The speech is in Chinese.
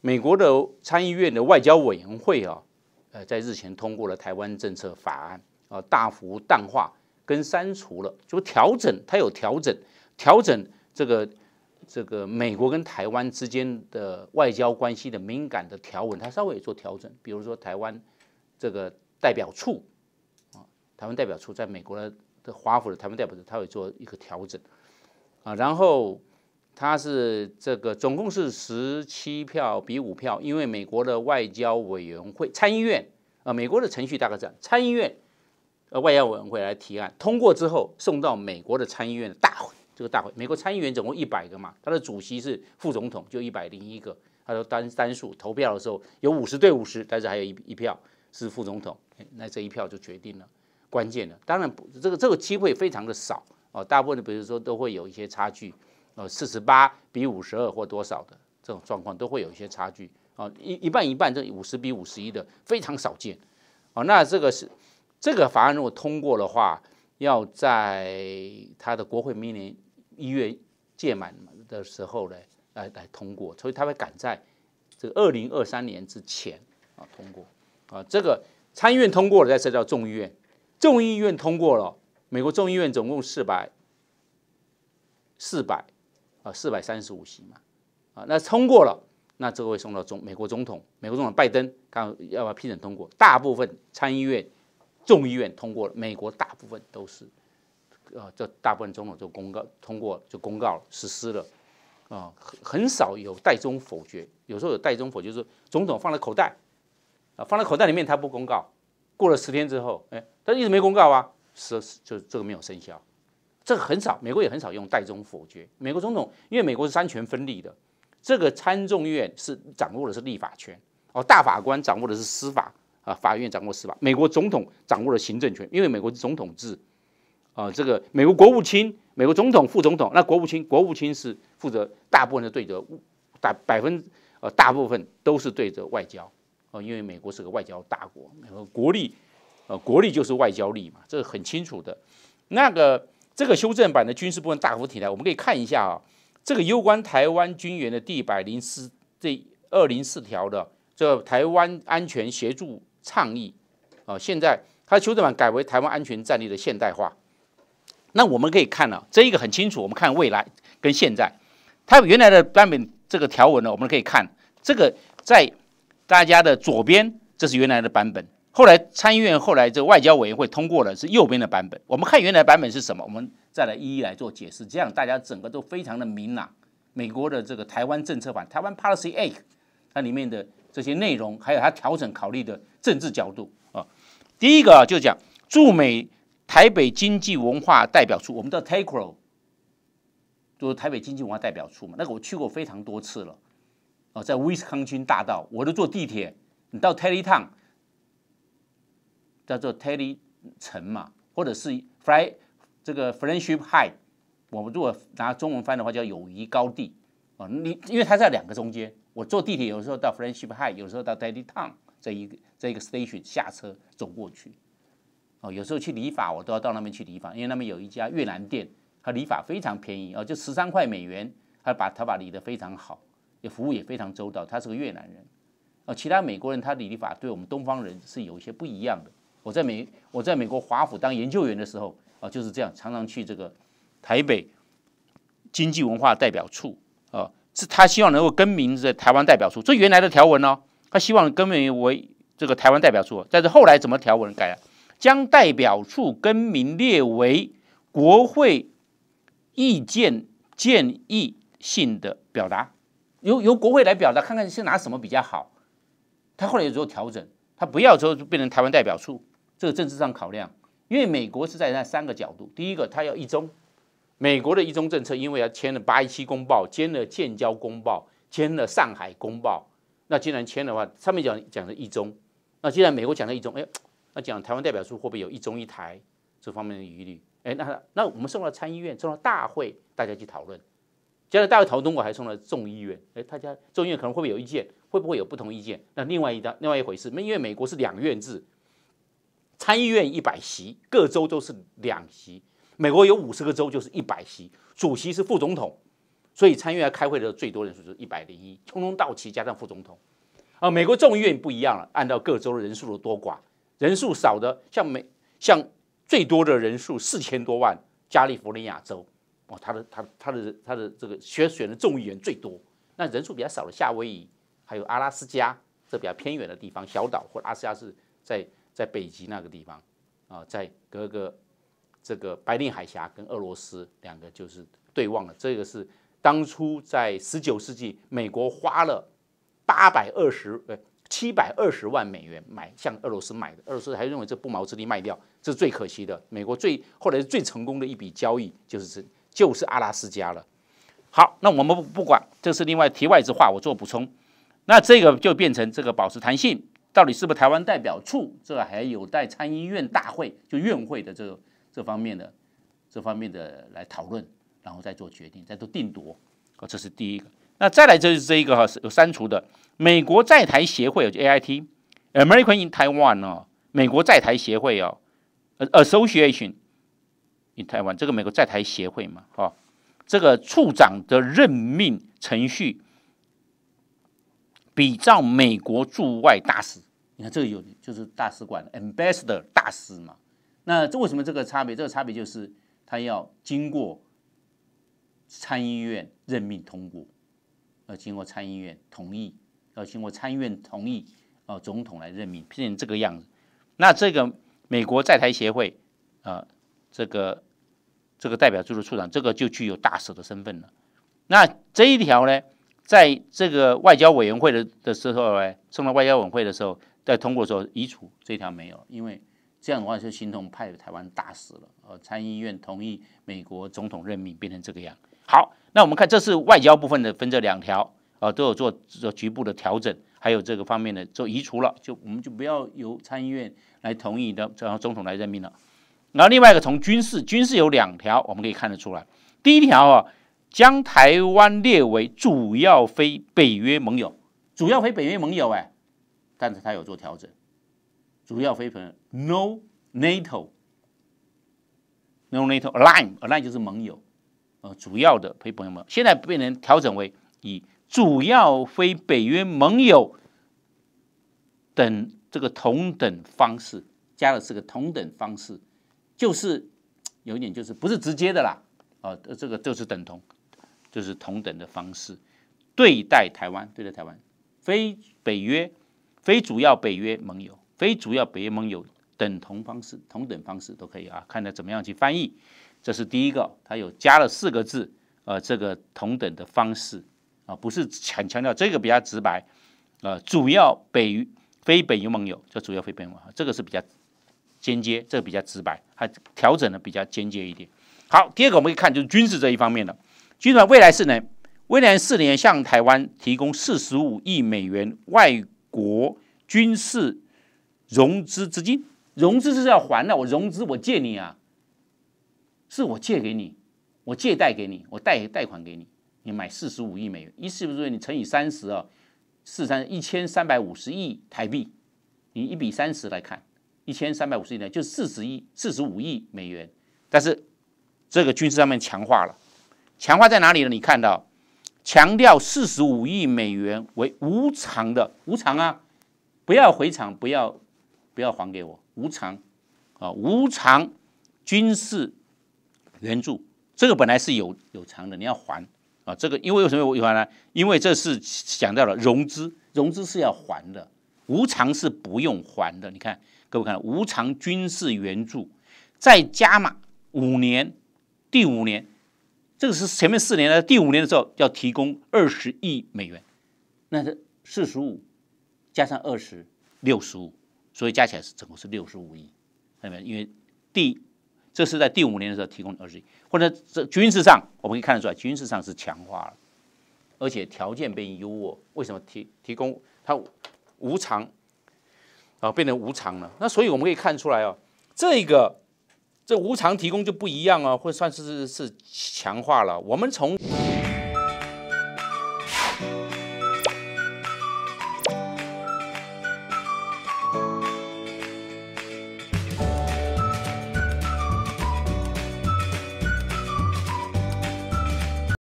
美国的参议院的外交委员会啊，呃，在日前通过了台湾政策法案啊，大幅淡化跟删除了，就调整，它有调整，调整这个这个美国跟台湾之间的外交关系的敏感的条文，它稍微做调整，比如说台湾这个代表处啊，台湾代表处在美国的华府的台湾代表处，它会做一个调整啊，然后。他是这个总共是十七票比五票，因为美国的外交委员会参议院啊，美国的程序大概这样：参议院呃外交委员会来提案通过之后，送到美国的参议院的大会。这个大会，美国参议员总共一百个嘛，他的主席是副总统，就一百零一个。他说单单数投票的时候有五十对五十，但是还有一一票是副总统，那这一票就决定了关键了。当然不，这个这个机会非常的少哦，大部分的比如说都会有一些差距。呃，四十八比五十二或多少的这种状况，都会有一些差距啊。一一半一半，这五十比五十一的非常少见，哦。那这个是这个法案如果通过的话，要在他的国会明年一月届满的时候呢，来来通过，所以他会赶在这个二零二三年之前啊通过啊。这个参议院通过了，再涉及到众议院，众议院通过了，美国众议院总共四百四百。啊，四百三十五席嘛，啊，那通过了，那这个会送到中美国总统，美国总统拜登看要不要批准通过。大部分参议院、众议院通过，了，美国大部分都是，呃，这大部分总统就公告通过，就公告实施了，啊，很很少有代中否决，有时候有代中否决，就是总统放在口袋，啊，放在口袋里面他不公告，过了十天之后，哎，他一直没公告啊，是就这个没有生效。这个很少，美国也很少用代中否决。美国总统，因为美国是三权分立的，这个参众院是掌握的是立法权，哦，大法官掌握的是司法啊，法院掌握司法。美国总统掌握了行政权，因为美国是总统制啊。这个美国国务卿，美国总统、副总统，那国务卿，国务卿是负责大部分的对着大百分呃大部分都是对着外交哦，因为美国是个外交大国，国力呃国力就是外交力嘛，这个很清楚的。那个。这个修正版的军事部分大幅提来，我们可以看一下啊，这个攸关台湾军援的第一百零四这二零四条的这台湾安全协助倡议啊，现在它修正版改为台湾安全战力的现代化。那我们可以看了，这一个很清楚，我们看未来跟现在，它原来的版本这个条文呢，我们可以看这个在大家的左边，这是原来的版本。后来参议院后来这外交委员会通过的是右边的版本。我们看原来版本是什么，我们再来一一来做解释，这样大家整个都非常的明朗。美国的这个台湾政策版，台湾 policy A，它里面的这些内容，还有它调整考虑的政治角度啊。第一个就讲驻美台北经济文化代表处，我们叫 TACRO，就是台北经济文化代表处嘛。那个我去过非常多次了，哦，在威斯康星大道，我都坐地铁，你到 Terry Town。叫做 Teddy 城嘛，或者是 Fly 这个 Friendship High，我们如果拿中文翻的话叫友谊高地。啊，你因为他在两个中间，我坐地铁有时候到 Friendship High，有时候到 Teddy Town 这一个这一个 station 下车走过去。哦，有时候去理发我都要到那边去理发，因为那边有一家越南店，他理发非常便宜哦，就十三块美元，他把他把理的非常好，也服务也非常周到。他是个越南人，哦，其他美国人他理发对我们东方人是有一些不一样的。我在美，我在美国华府当研究员的时候啊，就是这样，常常去这个台北经济文化代表处啊，是他希望能够更名是台湾代表处，这原来的条文呢，他希望更名为这个台湾代表处，但是后来怎么条文改了？将代表处更名列为国会意见建议性的表达，由由国会来表达，看看是拿什么比较好。他后来有做调整，他不要之后就变成台湾代表处。这个政治上考量，因为美国是在那三个角度。第一个，它要一中。美国的一中政策，因为要签了《八一七公报》，签了《建交公报》，签了《上海公报》。那既然签的话，上面讲讲的一中，那既然美国讲了一中，哎，那讲台湾代表处会不会有一中一台这方面的疑虑？哎，那那我们送到参议院，送到大会，大家去讨论。将来大会讨论，国，还送到众议院，哎，大家众议院可能会不会有意见？会不会有不同意见？那另外一大另外一回事，因为美国是两院制。参议院一百席，各州都是两席。美国有五十个州，就是一百席。主席是副总统，所以参院开会的最多人数就是一百零一，通通到齐加上副总统。啊，美国众议院不一样了，按照各州的人数的多寡，人数少的像美像最多的人数四千多万，加利福尼亚州哦，他的他他的他的这个选选的众议员最多。那人数比较少的夏威夷，还有阿拉斯加这比较偏远的地方，小岛或者阿拉斯加是在。在北极那个地方，啊，在隔个这个白令海峡跟俄罗斯两个就是对望了。这个是当初在十九世纪，美国花了八百二十呃七百二十万美元买向俄罗斯买的，俄罗斯还认为这不毛之地卖掉，这是最可惜的。美国最后来最成功的一笔交易就是这就是阿拉斯加了。好，那我们不管，这是另外题外之话，我做补充。那这个就变成这个保持弹性。到底是不是台湾代表处？这还有待参议院大会就院会的这这方面的这方面的来讨论，然后再做决定，再做定夺。哦，这是第一个。那再来就是这一个哈有删除的美国在台协会，A I T，American in Taiwan 哦，美国在台协会哦，呃 Association in Taiwan 这个美国在台协会嘛，哦，这个处长的任命程序比照美国驻外大使。你看，这个有就是大使馆，ambassador 大使嘛。那这为什么这个差别？这个差别就是他要经过参议院任命通过，要经过参议院同意，要经过参议院同意，呃，总统来任命，变成这个样子。那这个美国在台协会啊，这个这个代表处的处长，这个就具有大使的身份了。那这一条呢，在这个外交委员会的的时候呢，送到外交委员会的时候。再通过候移除这条没有，因为这样的话就形同派台湾大使了。呃，参议院同意美国总统任命变成这个样。好，那我们看这是外交部分的分这两条啊，都有做做局部的调整，还有这个方面的做移除了，就我们就不要由参议院来同意的，然后总统来任命了。然后另外一个从军事，军事有两条，我们可以看得出来。第一条啊，将台湾列为主要非北约盟友，主要非北约盟友哎。但是它有做调整，主要非朋友 no NATO，no NATO a l i g n a l i g n 就是盟友，呃，主要的陪朋友们现在变成调整为以主要非北约盟友等这个同等方式加了四个同等方式，就是有一点就是不是直接的啦，啊，这个就是等同，就是同等的方式对待台湾，对待台湾非北约。非主要北约盟友，非主要北约盟友等同方式，同等方式都可以啊，看他怎么样去翻译。这是第一个，他有加了四个字，呃，这个同等的方式啊，不是很强调，这个比较直白。呃，主要北非北约盟友就主要非北约盟友，这个是比较间接，这个比较直白，他调整的比较间接一点。好，第二个我们一看就是军事这一方面的，军管未来四年，未来四年向台湾提供四十五亿美元外。国军事融资资金，融资是要还的。我融资，我借你啊，是我借给你，我借贷给你，我贷贷款给你。你买四十五亿美元，一是不是你乘以三十啊，四三一千三百五十亿台币。你一比三十来看，一千三百五十亿台就四十亿四十五亿美元。但是这个军事上面强化了，强化在哪里呢？你看到。强调四十五亿美元为无偿的，无偿啊，不要回偿，不要，不要还给我，无偿，啊，无偿军事援助，这个本来是有有偿的，你要还，啊，这个因为为什么有还呢？因为这是讲到了融资，融资是要还的，无偿是不用还的。你看，各位看，无偿军事援助再加码五年，第五年。这个是前面四年的第五年的时候要提供二十亿美元，那是四十五加上二十六十五，所以加起来是总共是六十五亿，看到没有？因为第这是在第五年的时候提供二十亿，或者这军事上我们可以看得出来，军事上是强化了，而且条件变优渥。为什么提提供它无偿啊？变成无偿了。那所以我们可以看出来哦，这个。这无偿提供就不一样啊，会算是是强化了。我们从。